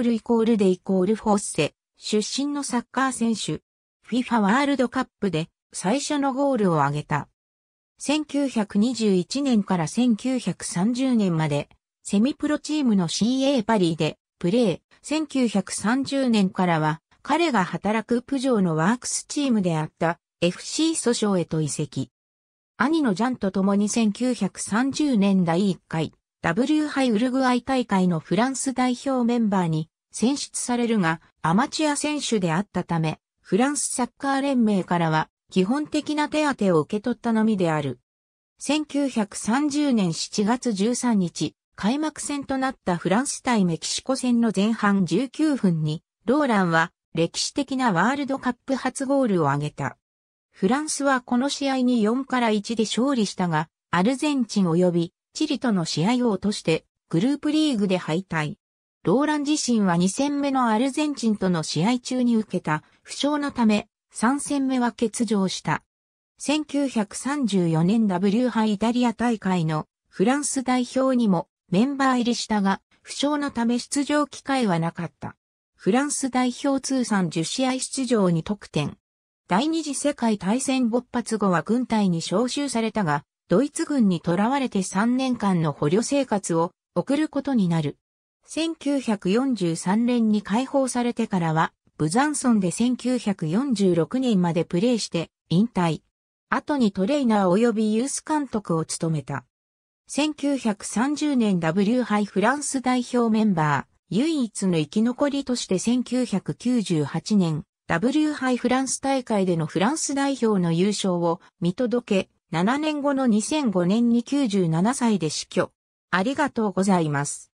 ールイコールデイコールフォッセ、出身のサッカー選手。FIFA ワールドカップで最初のゴールを挙げた。1921年から1930年まで、セミプロチームの CA パリでプレー。1930年からは、彼が働くプジョーのワークスチームであった FC 訴訟へと移籍。兄のジャンと共に1930年第1回 W 杯ウルグアイ大会のフランス代表メンバーに選出されるが、アマチュア選手であったため、フランスサッカー連盟からは基本的な手当を受け取ったのみである。1930年7月13日、開幕戦となったフランス対メキシコ戦の前半19分に、ローランは歴史的なワールドカップ初ゴールを挙げた。フランスはこの試合に4から1で勝利したが、アルゼンチン及びチリとの試合を落として、グループリーグで敗退。ローラン自身は2戦目のアルゼンチンとの試合中に受けた負傷のため、3戦目は欠場した。1934年 W 杯イタリア大会のフランス代表にもメンバー入りしたが、負傷のため出場機会はなかった。フランス代表通算10試合出場に得点。第二次世界大戦勃発後は軍隊に招集されたが、ドイツ軍に囚われて3年間の捕虜生活を送ることになる。1943年に解放されてからは、ブザンソンで1946年までプレーして引退。後にトレーナー及びユース監督を務めた。1930年 W 杯フランス代表メンバー、唯一の生き残りとして1998年、W 杯フランス大会でのフランス代表の優勝を見届け、7年後の2005年に97歳で死去。ありがとうございます。